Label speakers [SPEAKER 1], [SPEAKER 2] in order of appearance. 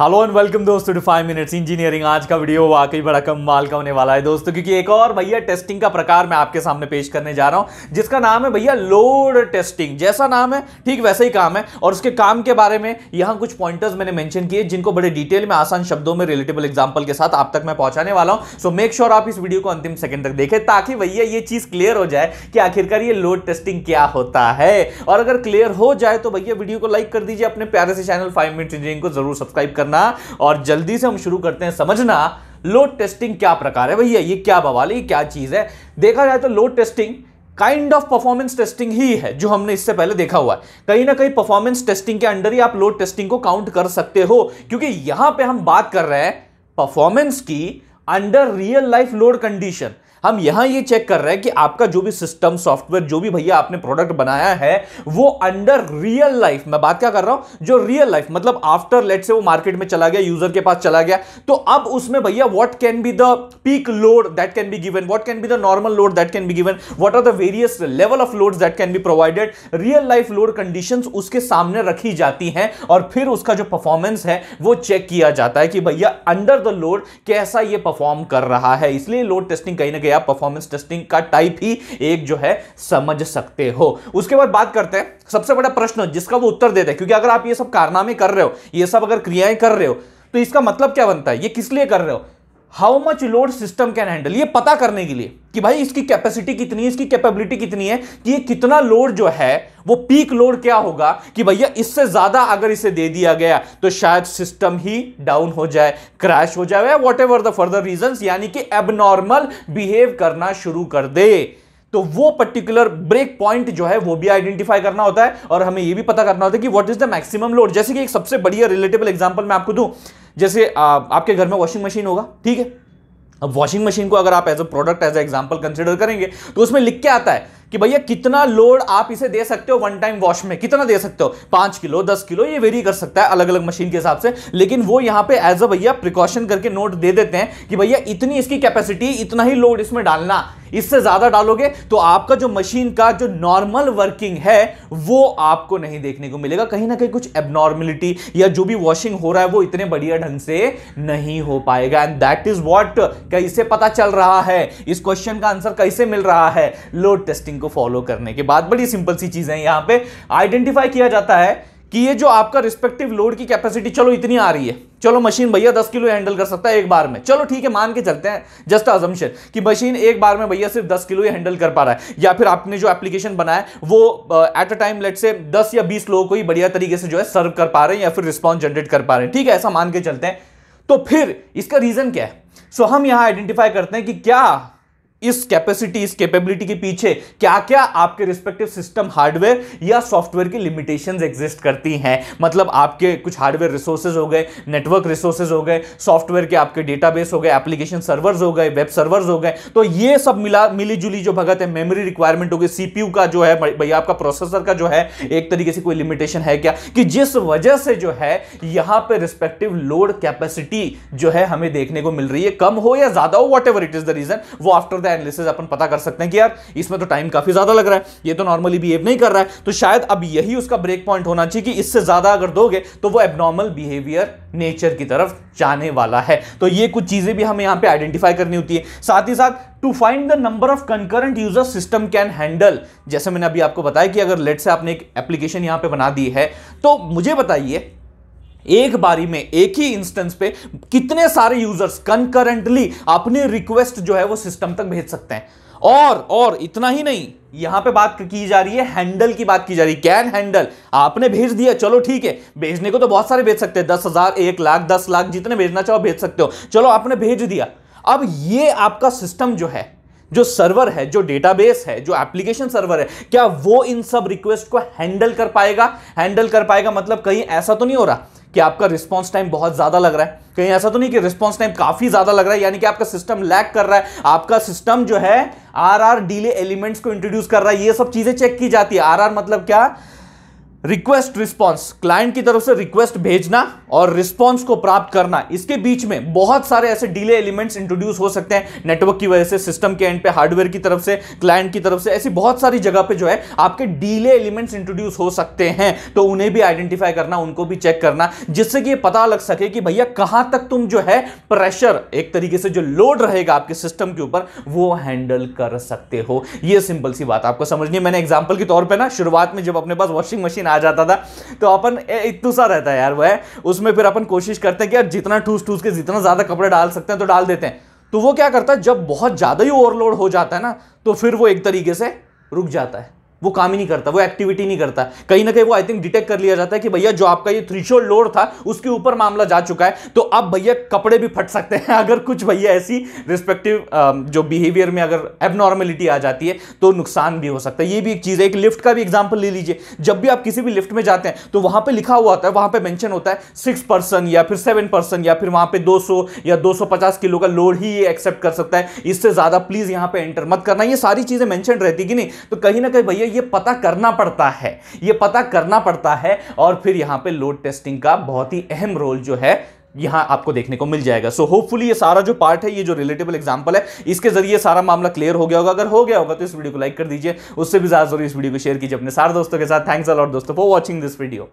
[SPEAKER 1] hello and welcome दोस्तों to five minutes engineering आज का वीडियो वाकई बड़ा कम माल का होने वाला है दोस्तों क्योंकि एक और भैया टेस्टिंग का प्रकार मैं आपके सामने पेश करने जा रहा हूं जिसका नाम है भैया लोड टेस्टिंग जैसा नाम है ठीक वैसे ही काम है और उसके काम के बारे में यहां कुछ पॉइंटर्स मैंने मैंशन किए जिनको बड़े डिटेल में आसान शब्दों में रिलेटेबल एग्जाम्पल के साथ आप तक मैं पहुंचाने वाला हूँ सो मेक श्योर आप इस वीडियो को अंतिम सेकंड तक देखें ताकि भैया ये चीज़ क्लियर हो जाए कि आखिरकार ये लोड टेस्टिंग क्या होता है और अगर क्लियर हो जाए तो भैया वीडियो को लाइक कर दीजिए अपने प्यारे से चैनल फाइव मिनट इंजीनियरिंग को जरूर सब्सक्राइब कर करना और जल्दी से हम शुरू करते हैं समझना लोड टेस्टिंग क्या प्रकार है भैया ये क्या बवाल है ये क्या चीज़ है देखा जाए तो load testing kind of performance testing ही है जो हमने इससे पहले देखा हुआ है कहीं ना कहीं परफॉर्मेंस टेस्टिंग के अंडर ही आप लोड टेस्टिंग को काउंट कर सकते हो क्योंकि यहां पे हम बात कर रहे हैं परफॉर्मेंस की under real life load condition हम यहां ये चेक कर रहे हैं कि आपका जो भी सिस्टम सॉफ्टवेयर जो भी भैया आपने प्रोडक्ट बनाया है वो अंडर रियल लाइफ मैं बात क्या कर रहा हूं जो रियल लाइफ मतलब आफ्टर लेट से वो मार्केट में चला गया यूजर के पास चला गया तो अब उसमें भैया what can be the peak load that can be given what can be the normal load that can be given what are the various level of load that can be provided real life load condition उसके सामने रखी जाती है और फिर उसका जो performance है वो चेक किया जाता है कि भैया अंडर द लोड कैसा ये परफॉर्म कर रहा है इसलिए लोड टेस्टिंग कहीं ना कहीं गया परफॉर्मेंस टेस्टिंग का टाइप ही एक जो है समझ सकते हो उसके बाद बात करते हैं सबसे बड़ा प्रश्न जिसका वो उत्तर देते हैं क्योंकि अगर आप ये सब कारनामे कर रहे हो ये सब अगर क्रियाएं कर रहे हो तो इसका मतलब क्या बनता है ये किस लिए कर रहे हो how much load system can handle ये पता करने के लिए कि भाई इसकी कैपेसिटी कितनी है इसकी कैपेबिलिटी कितनी है कि ये कितना लोड जो है वो पीक लोड क्या होगा कि भैया इससे ज़्यादा अगर इसे दे दिया गया तो शायद सिस्टम ही डाउन हो जाए क्रैश हो जाए whatever the further reason यानी कि एबनॉर्मल बिहेव करना शुरू कर दे तो वो पर्टिकुलर ब्रेक पॉइंट जो है वो भी आइडेंटिफाई करना होता है और हमें ये भी पता करना होता है कि what is the maximum load जैसे कि एक सबसे बढ़िया रिलेटेबल एग्जांपल मैं आपको दूं जैसे आ, आपके घर में वॉशिंग मशीन होगा ठीक है अब वॉशिंग मशीन को अगर आप as a product as a example consider करेंगे तो उसमें लिख के आता है कि भैया कितना लोड आप इसे दे सकते हो वन टाइम वॉश में कितना दे सकते हो पांच किलो दस किलो ये वेरी कर सकता है अलग अलग मशीन के हिसाब से लेकिन वो यहां पे एज अ भैया प्रिकॉशन करके नोट दे देते हैं कि भैया इतनी इसकी कैपेसिटी इतना ही लोड इसमें डालना इससे ज्यादा डालोगे तो आपका जो मशीन का जो नॉर्मल वर्किंग है वो आपको नहीं देखने को मिलेगा कहीं ना कहीं कुछ एबनॉर्मिलिटी या जो भी वॉशिंग हो रहा है वो इतने बढ़िया ढंग से नहीं हो पाएगा एंड दैट इज वॉट कैसे पता चल रहा है इस क्वेश्चन का आंसर कैसे मिल रहा है लोड टेस्टिंग को फॉलो करने के बाद बड़ी सिंपल सी चीजें यहां पर आइडेंटिफाई किया जाता है कि ये जो आपका रिस्पेक्टिव लोड की कैपेसिटी चलो इतनी आ रही है चलो मशीन भैया दस किलो हैंडल कर सकता है एक बार में चलो ठीक है मान के चलते हैं जस्ट अजम्पन कि मशीन एक बार में भैया सिर्फ दस किलो ही हैंडल कर पा रहा है या फिर आपने जो एप्लीकेशन बनाया वो एट अ टाइम लेट से दस या बीस लोगों को ही बढ़िया तरीके से जो है सर्व कर पा रहे हैं या फिर रिस्पॉन्स जनरेट कर पा रहे हैं ठीक है ऐसा मान के चलते हैं तो फिर इसका रीजन क्या है सो हम यहां आइडेंटिफाई करते हैं कि क्या इस कैपेसिटी इस कैपेबिलिटी के पीछे क्या क्या आपके रिस्पेक्टिव सिस्टम हार्डवेयर या सॉफ्टवेयर की लिमिटेशंस एग्जिस्ट करती हैं मतलब आपके कुछ हार्डवेयर रिसोर्सेज हो गए नेटवर्क रिसोर्सेज हो गए सॉफ्टवेयर के आपके डेटाबेस हो गए एप्लीकेशन सर्वर्स हो गए वेब सर्वर्स हो गए तो ये सब मिला मिली जो भगत है मेमोरी रिक्वायरमेंट हो गई सीपीयू का जो है भैया आपका प्रोसेसर का जो है एक तरीके से कोई लिमिटेशन है क्या कि जिस वजह से जो है यहाँ पर रिस्पेक्टिव लोड कैपेसिटी जो है हमें देखने को मिल रही है कम हो या ज्यादा हो what it is the reason वो आफ्टर सकता है एनालिसिस अपन पता कर सकते हैं कि यार इसमें तो टाइम काफी ज्यादा लग रहा है ये तो नॉर्मली बिहेव नहीं कर रहा है तो शायद अब यही उसका ब्रेक पॉइंट होना चाहिए कि इससे ज्यादा अगर दोगे तो वो एबनॉर्मल बिहेवियर नेचर की तरफ जाने वाला है तो ये कुछ चीजें भी हमें यहां पे आइडेंटिफाई करनी होती है साथ ही साथ to find the number of concurrent user system can handle जैसे मैंने अभी आपको बताया कि अगर लेट से आपने एक एप्लीकेशन यहां पे बना दी है तो मुझे बताइए एक बारी में एक ही इंस्टेंस पे कितने सारे यूजर्स कंकरेंटली अपनी रिक्वेस्ट जो है वो सिस्टम तक भेज सकते हैं और और इतना ही नहीं यहां पे बात की जा रही है हैंडल की बात की जा रही है कैन हैंडल आपने भेज दिया चलो ठीक है भेजने को तो बहुत सारे भेज सकते हैं दस हजार एक लाख दस लाख जितने भेजना चाहो भेज सकते हो चलो आपने भेज दिया अब ये आपका सिस्टम जो है जो सर्वर है जो डेटाबेस है जो एप्लीकेशन सर्वर है क्या वो इन सब रिक्वेस्ट को हैंडल कर पाएगा हैंडल कर पाएगा मतलब कहीं ऐसा तो नहीं हो रहा कि आपका रिस्पॉन्स टाइम बहुत ज़्यादा लग रहा है कहीं ऐसा तो नहीं कि रिस्पॉन्स टाइम काफ़ी ज़्यादा लग रहा है यानी कि आपका सिस्टम लैग कर रहा है आपका सिस्टम जो है आर आर डीले एलिमेंट्स को इंट्रोड्यूस कर रहा है ये सब चीज़ें चेक की जाती है आर आर मतलब क्या रिक्वेस्ट रिस्पॉन्स क्लाइंट की तरफ से रिक्वेस्ट भेजना और रिस्पॉन्स को प्राप्त करना इसके बीच में बहुत सारे ऐसे डिले एलिमेंट्स इंट्रोड्यूस हो सकते हैं नेटवर्क की वजह से सिस्टम के एंड पे हार्डवेयर की तरफ से क्लाइंट की तरफ से ऐसी बहुत सारी जगह पे जो है आपके डिले एलिमेंट्स इंट्रोड्यूस हो सकते हैं तो उन्हें भी आइडेंटिफाई करना उनको भी चेक करना जिससे कि ये पता लग सके कि भैया कहां तक तुम जो है प्रेशर एक तरीके से जो लोड रहेगा आपके सिस्टम के ऊपर वो हैंडल कर सकते हो ये सिंपल सी बात आपको समझनी मैंने एग्जाम्पल के तौर पर ना शुरुआत में जब अपने पास वॉशिंग मशीन आ आ जाता था तो अपन इतना सा रहता है यार वह उसमें फिर अपन कोशिश करते हैं कि यार जितना ठूस ठूस के जितना ज़्यादा कपड़े डाल सकते हैं तो डाल देते हैं तो वो क्या करता है जब बहुत ज़्यादा ही ओवरलोड हो जाता है ना तो फिर वो एक तरीके से रुक जाता है वो काम ही नहीं करता वो एक्टिविटी नहीं करता कहीं ना कहीं वो आई थिंक डिटेक्ट कर लिया जाता है कि भैया जो आपका ये थ्रीशोल लोड था उसके ऊपर मामला जा चुका है तो अब भैया कपड़े भी फट सकते हैं अगर कुछ भैया ऐसी रिस्पेक्टिव जो बिहेवियर में अगर एबनॉर्मेलिटी आ जाती है तो नुकसान भी हो सकता है ये भी एक चीज़ है एक लिफ्ट का भी एग्जाम्पल ले लीजिए जब भी आप किसी भी लिफ्ट में जाते हैं तो वहां पर लिखा हुआ होता है वहां पर मैंशन होता है सिक्स पर्सन या फिर सेवन पर्सन या फिर वहां पर दो या दो किलो का लोड ही ये एक्सेप्ट कर सकता है इससे ज़्यादा प्लीज़ यहाँ पर एंटर मत करना ये सारी चीज़ें मैंशन रहती कि नहीं तो कहीं ना कहीं भैया ये पता करना पड़ता है ये पता करना पड़ता है और फिर यहाँ पे लोड टेस्टिंग का बहुत ही अहम रोल जो है यहाँ आपको देखने को मिल जाएगा सो so, होपफुली ये सारा जो पार्ट है ये जो रिलेटेबल एग्जाम्पल है इसके जरिए सारा मामला क्लियर हो गया होगा अगर हो गया होगा तो इस वीडियो को लाइक कर दीजिए उससे भी ज़्यादा जरूरी इस वीडियो को शेयर कीजिए अपने सारे दोस्तों के साथ थैंक्स अलॉट दोस्तों फॉर वॉचिंग दिस वीडियो